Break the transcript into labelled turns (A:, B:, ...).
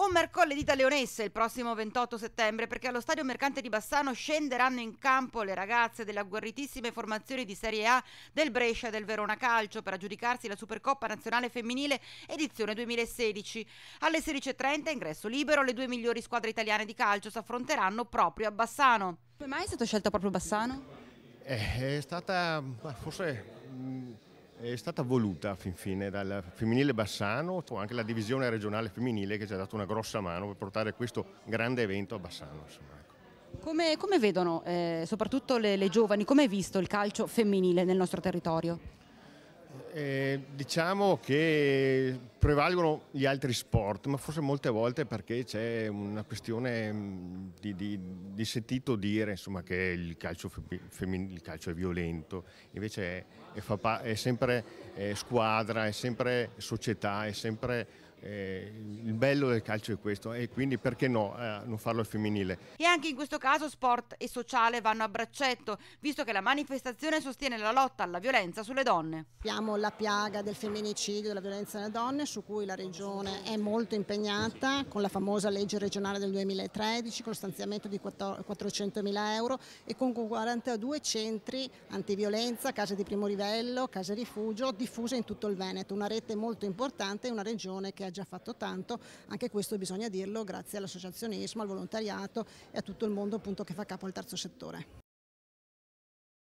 A: Un mercoledì da Leonesse il prossimo 28 settembre perché allo Stadio Mercante di Bassano scenderanno in campo le ragazze delle agguerritissime formazioni di Serie A del Brescia e del Verona Calcio per aggiudicarsi la Supercoppa Nazionale Femminile edizione 2016. Alle 16.30 ingresso libero le due migliori squadre italiane di calcio si affronteranno proprio a Bassano. Come mai è stato scelto proprio Bassano?
B: Eh, è stata forse mm, è stata voluta fin fine dal femminile Bassano, anche la divisione regionale femminile che ci ha dato una grossa mano per portare questo grande evento a Bassano. Ecco.
A: Come, come vedono eh, soprattutto le, le giovani, come è visto il calcio femminile nel nostro territorio?
B: Eh, diciamo che prevalgono gli altri sport, ma forse molte volte perché c'è una questione mm, di, di, di sentito dire insomma, che il calcio, il calcio, è violento, invece è, è, fa, è sempre è squadra, è sempre società, è sempre eh, il bello del calcio è questo e quindi perché no eh, non farlo al femminile.
A: E anche in questo caso sport e sociale vanno a braccetto, visto che la manifestazione sostiene la lotta alla violenza sulle donne.
C: Abbiamo la piaga del femminicidio, della violenza alle donne, su cui la Regione è molto impegnata con la famosa legge regionale del 2013, con lo stanziamento di 400.000 euro e con 42 centri antiviolenza, case di primo livello, case rifugio, diffuse in tutto il Veneto, una rete molto importante e una regione che ha ha già fatto tanto, anche questo bisogna dirlo grazie all'associazionismo, al volontariato e a tutto il mondo appunto, che fa capo al terzo settore.